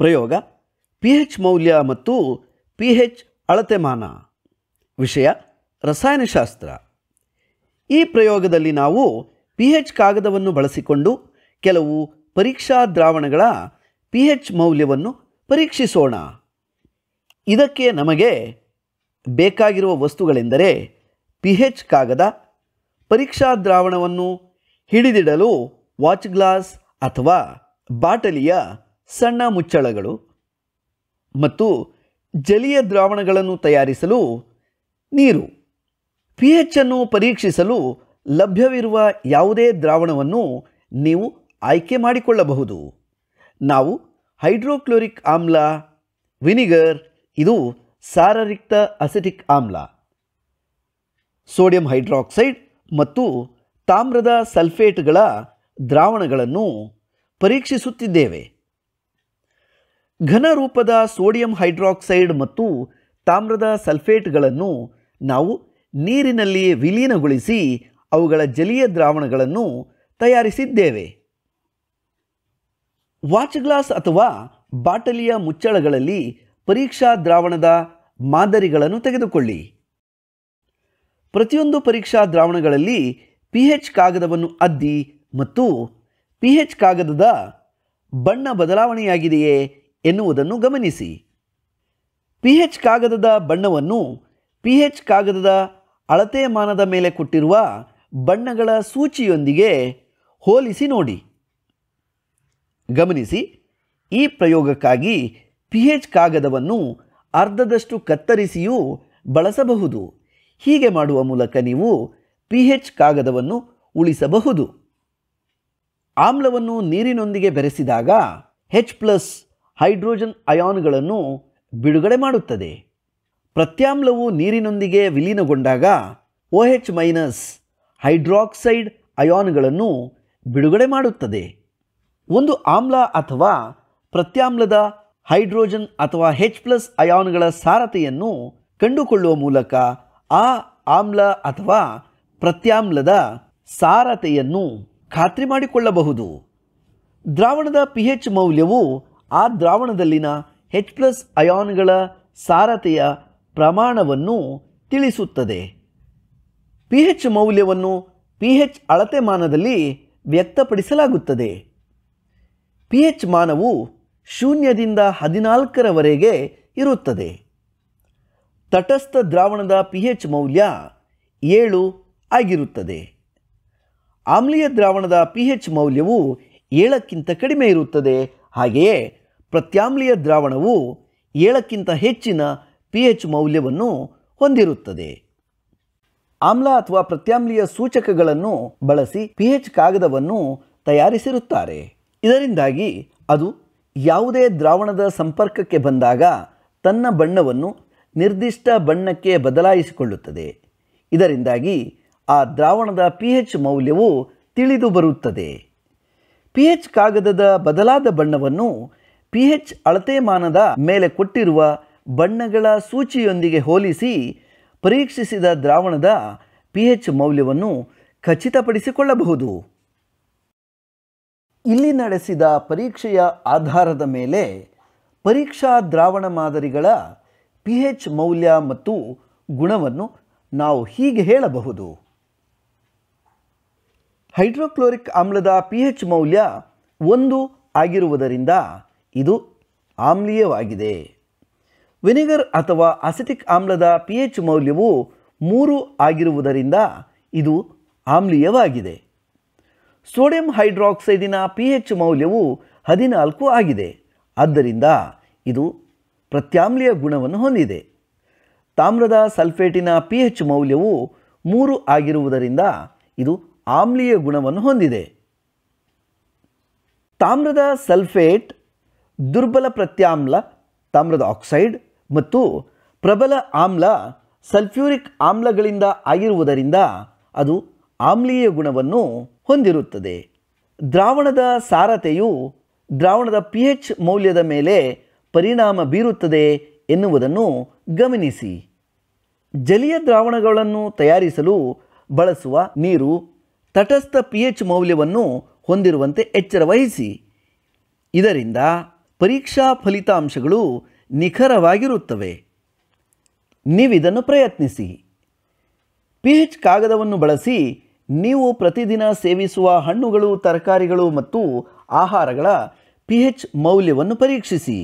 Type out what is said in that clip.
ಪ್ರಯೋಗ P H ಮೌಲ್ಯ ಮತ್ತು ಪಿ ಹೆಚ್ ಅಳತೆಮಾನ ವಿಷಯ ರಸಾಯನಶಾಸ್ತ್ರ ಈ ಪ್ರಯೋಗದಲ್ಲಿ ನಾವು ಪಿ ಹೆಚ್ ಕಾಗದವನ್ನು ಬಳಸಿಕೊಂಡು ಕೆಲವು ಪರೀಕ್ಷಾ ದ್ರಾವಣಗಳ ಪಿ ಹೆಚ್ ಮೌಲ್ಯವನ್ನು ಪರೀಕ್ಷಿಸೋಣ ಇದಕ್ಕೆ ನಮಗೆ ಬೇಕಾಗಿರುವ ವಸ್ತುಗಳೆಂದರೆ ಪಿ ಹೆಚ್ ಕಾಗದ ಪರೀಕ್ಷಾ ದ್ರಾವಣವನ್ನು ಹಿಡಿದಿಡಲು ವಾಚ್ ಗ್ಲಾಸ್ ಅಥವಾ ಬಾಟಲಿಯ ಸಣ್ಣ ಮುಚ್ಚಳಗಳು ಮತ್ತು ಜಲೀಯ ದ್ರಾವಣಗಳನ್ನು ತಯಾರಿಸಲು ನೀರು ಪಿ ಎಚ್ ಅನ್ನು ಪರೀಕ್ಷಿಸಲು ಲಭ್ಯವಿರುವ ಯಾವುದೇ ದ್ರಾವಣವನ್ನು ನೀವು ಆಯ್ಕೆ ಮಾಡಿಕೊಳ್ಳಬಹುದು ನಾವು ಹೈಡ್ರೋಕ್ಲೋರಿಕ್ ಆಮ್ಲ ವಿನಿಗರ್ ಇದು ಸಾರರಿಕ್ತ ಅಸೆಟಿಕ್ ಆಮ್ಲ ಸೋಡಿಯಂ ಹೈಡ್ರಾಕ್ಸೈಡ್ ಮತ್ತು ತಾಮ್ರದ ಸಲ್ಫೇಟ್ಗಳ ದ್ರಾವಣಗಳನ್ನು ಪರೀಕ್ಷಿಸುತ್ತಿದ್ದೇವೆ ಘನ ರೂಪದ ಸೋಡಿಯಂ ಹೈಡ್ರಾಕ್ಸೈಡ್ ಮತ್ತು ತಾಮ್ರದ ಸಲ್ಫೇಟ್ಗಳನ್ನು ನಾವು ನೀರಿನಲ್ಲಿ ವಿಲೀನಗೊಳಿಸಿ ಅವುಗಳ ಜಲೀಯ ದ್ರಾವಣಗಳನ್ನು ತಯಾರಿಸಿದ್ದೇವೆ ವಾಚ್ ಗ್ಲಾಸ್ ಅಥವಾ ಬಾಟಲಿಯ ಮುಚ್ಚಳಗಳಲ್ಲಿ ಪರೀಕ್ಷಾ ದ್ರಾವಣದ ಮಾದರಿಗಳನ್ನು ತೆಗೆದುಕೊಳ್ಳಿ ಪ್ರತಿಯೊಂದು ಪರೀಕ್ಷಾ ದ್ರಾವಣಗಳಲ್ಲಿ ಪಿ ಹೆಚ್ ಕಾಗದವನ್ನು ಅದ್ದಿ ಮತ್ತು ಪಿ ಹೆಚ್ ಕಾಗದದ ಬಣ್ಣ ಬದಲಾವಣೆಯಾಗಿದೆಯೇ ಎನ್ನುವುದನ್ನು ಗಮನಿಸಿ ಪಿ ಹೆಚ್ ಕಾಗದದ ಬಣ್ಣವನ್ನು ಪಿ ಹೆಚ್ ಕಾಗದದ ಅಳತೆ ಮಾನದ ಮೇಲೆ ಕೊಟ್ಟಿರುವ ಬಣ್ಣಗಳ ಸೂಚಿಯೊಂದಿಗೆ ಹೋಲಿಸಿ ನೋಡಿ ಗಮನಿಸಿ ಈ ಪ್ರಯೋಗಕ್ಕಾಗಿ ಪಿ ಹೆಚ್ ಕಾಗದವನ್ನು ಅರ್ಧದಷ್ಟು ಕತ್ತರಿಸಿಯೂ ಬಳಸಬಹುದು ಹೀಗೆ ಮಾಡುವ ಮೂಲಕ ನೀವು ಪಿ ಹೆಚ್ ಕಾಗದವನ್ನು ಉಳಿಸಬಹುದು ಆಮ್ಲವನ್ನು ನೀರಿನೊಂದಿಗೆ ಬೆರೆಸಿದಾಗ ಹೆಚ್ ಪ್ಲಸ್ ಹೈಡ್ರೋಜನ್ ಅಯಾನ್ಗಳನ್ನು ಬಿಡುಗಡೆ ಮಾಡುತ್ತದೆ ಪ್ರತ್ಯಾಮ್ಲವು ನೀರಿನೊಂದಿಗೆ ವಿಲೀನಗೊಂಡಾಗ ಒ ಎಚ್ ಮೈನಸ್ ಹೈಡ್ರಾಕ್ಸೈಡ್ ಅಯಾನ್ಗಳನ್ನು ಬಿಡುಗಡೆ ಮಾಡುತ್ತದೆ ಒಂದು ಆಮ್ಲ ಅಥವಾ ಪ್ರತ್ಯಾಮ್ಲದ ಹೈಡ್ರೋಜನ್ ಅಥವಾ ಹೆಚ್ ಪ್ಲಸ್ ಅಯಾನ್ಗಳ ಸಾರತೆಯನ್ನು ಕಂಡುಕೊಳ್ಳುವ ಮೂಲಕ ಆ ಆಮ್ಲ ಅಥವಾ ಪ್ರತ್ಯಾಮ್ಲದ ಸಾರತೆಯನ್ನು ಖಾತ್ರಿ ಮಾಡಿಕೊಳ್ಳಬಹುದು ದ್ರಾವಣದ ಪಿ ಎಚ್ ಮೌಲ್ಯವು ಆ ದ್ರಾವಣದಲ್ಲಿನ ಹೆಚ್ ಪ್ಲಸ್ ಅಯಾನ್ಗಳ ಸಾರತೆಯ ಪ್ರಮಾಣವನ್ನು ತಿಳಿಸುತ್ತದೆ ಪಿ ಹೆಚ್ ಮೌಲ್ಯವನ್ನು ಪಿ ಹೆಚ್ ಅಳತೆಮಾನದಲ್ಲಿ ವ್ಯಕ್ತಪಡಿಸಲಾಗುತ್ತದೆ ಪಿ ಹೆಚ್ ಮಾನವು ಶೂನ್ಯದಿಂದ ಹದಿನಾಲ್ಕರವರೆಗೆ ಇರುತ್ತದೆ ತಟಸ್ಥ ದ್ರಾವಣದ ಪಿ ಹೆಚ್ ಮೌಲ್ಯ ಏಳು ಆಗಿರುತ್ತದೆ ಆಮ್ಲೀಯ ದ್ರಾವಣದ ಪಿ ಹೆಚ್ ಮೌಲ್ಯವು ಏಳಕ್ಕಿಂತ ಕಡಿಮೆ ಇರುತ್ತದೆ ಹಾಗೆಯೇ ಪ್ರತ್ಯಾಮ್ಲೀಯ ದ್ರಾವಣವು ಏಳಕ್ಕಿಂತ ಹೆಚ್ಚಿನ ಪಿ ಎಚ್ ಮೌಲ್ಯವನ್ನು ಹೊಂದಿರುತ್ತದೆ ಆಮ್ಲ ಅಥವಾ ಪ್ರತ್ಯಾಮ್ಲೀಯ ಸೂಚಕಗಳನ್ನು ಬಳಸಿ ಪಿ ಎಚ್ ಕಾಗದವನ್ನು ತಯಾರಿಸಿರುತ್ತಾರೆ ಇದರಿಂದಾಗಿ ಅದು ಯಾವುದೇ ದ್ರಾವಣದ ಸಂಪರ್ಕಕ್ಕೆ ಬಂದಾಗ ತನ್ನ ಬಣ್ಣವನ್ನು ನಿರ್ದಿಷ್ಟ ಬಣ್ಣಕ್ಕೆ ಬದಲಾಯಿಸಿಕೊಳ್ಳುತ್ತದೆ ಇದರಿಂದಾಗಿ ಆ ದ್ರಾವಣದ ಪಿ ಎಚ್ ಮೌಲ್ಯವು ತಿಳಿದು ಬರುತ್ತದೆ ಪಿ ಎಚ್ ಕಾಗದದ ಬದಲಾದ ಬಣ್ಣವನ್ನು ಪಿ ಎಚ್ ಅಳತೆಮಾನದ ಮೇಲೆ ಕೊಟ್ಟಿರುವ ಬಣ್ಣಗಳ ಸೂಚಿಯೊಂದಿಗೆ ಹೋಲಿಸಿ ಪರೀಕ್ಷಿಸಿದ ದ್ರಾವಣದ ಪಿ ಮೌಲ್ಯವನ್ನು ಖಚಿತಪಡಿಸಿಕೊಳ್ಳಬಹುದು ಇಲ್ಲಿ ನಡೆಸಿದ ಪರೀಕ್ಷೆಯ ಆಧಾರದ ಮೇಲೆ ಪರೀಕ್ಷಾ ದ್ರಾವಣ ಮಾದರಿಗಳ ಪಿ ಮೌಲ್ಯ ಮತ್ತು ಗುಣವನ್ನು ನಾವು ಹೀಗೆ ಹೇಳಬಹುದು ಹೈಡ್ರೋಕ್ಲೋರಿಕ್ ಆಮ್ಲದ ಪಿ ಮೌಲ್ಯ ಒಂದು ಆಗಿರುವುದರಿಂದ ಇದು ಆಮ್ಲೀಯವಾಗಿದೆ ವಿನೆಗರ್ ಅಥವಾ ಅಸಿಟಿಕ್ ಆಮ್ಲದ ಪಿ ಎಚ್ ಮೌಲ್ಯವು ಮೂರು ಆಗಿರುವುದರಿಂದ ಇದು ಆಮ್ಲೀಯವಾಗಿದೆ ಸೋಡಿಯಂ ಹೈಡ್ರಾಕ್ಸೈಡಿನ ಪಿ ಎಚ್ ಮೌಲ್ಯವು ಹದಿನಾಲ್ಕು ಆಗಿದೆ ಆದ್ದರಿಂದ ಇದು ಪ್ರತ್ಯಾಮ್ಲೀಯ ಗುಣವನ್ನು ಹೊಂದಿದೆ ತಾಮ್ರದ ಸಲ್ಫೇಟಿನ ಪಿ ಎಚ್ ಮೌಲ್ಯವು ಮೂರು ಆಗಿರುವುದರಿಂದ ಇದು ಆಮ್ಲೀಯ ಗುಣವನ್ನು ಹೊಂದಿದೆ ತಾಮ್ರದ ಸಲ್ಫೇಟ್ ದುರ್ಬಲ ಪ್ರತ್ಯಾಮ್ಲ ತಾಮ್ರದ ಆಕ್ಸೈಡ್ ಮತ್ತು ಪ್ರಬಲ ಆಮ್ಲ ಸಲ್ಫ್ಯೂರಿಕ್ ಆಮ್ಲಗಳಿಂದ ಆಗಿರುವುದರಿಂದ ಅದು ಆಮ್ಲೀಯ ಗುಣವನ್ನು ಹೊಂದಿರುತ್ತದೆ ದ್ರಾವಣದ ಸಾರತೆಯು ದ್ರಾವಣದ ಪಿ ಎಚ್ ಮೌಲ್ಯದ ಮೇಲೆ ಪರಿಣಾಮ ಬೀರುತ್ತದೆ ಎನ್ನುವುದನ್ನು ಗಮನಿಸಿ ಜಲೀಯ ದ್ರಾವಣಗಳನ್ನು ತಯಾರಿಸಲು ಬಳಸುವ ನೀರು ತಟಸ್ಥ ಪಿ ಎಚ್ ಮೌಲ್ಯವನ್ನು ಹೊಂದಿರುವಂತೆ ಎಚ್ಚರ ವಹಿಸಿ ಇದರಿಂದ ಪರೀಕ್ಷಾ ಫಲಿತಾಂಶಗಳು ನಿಖರವಾಗಿರುತ್ತವೆ ನೀವಿದನ್ನು ಪ್ರಯತ್ನಿಸಿ ಪಿ ಎಚ್ ಕಾಗದವನ್ನು ಬಳಸಿ ನೀವು ಪ್ರತಿದಿನ ಸೇವಿಸುವ ಹಣ್ಣುಗಳು ತರಕಾರಿಗಳು ಮತ್ತು ಆಹಾರಗಳ ಪಿ ಎಚ್ ಮೌಲ್ಯವನ್ನು ಪರೀಕ್ಷಿಸಿ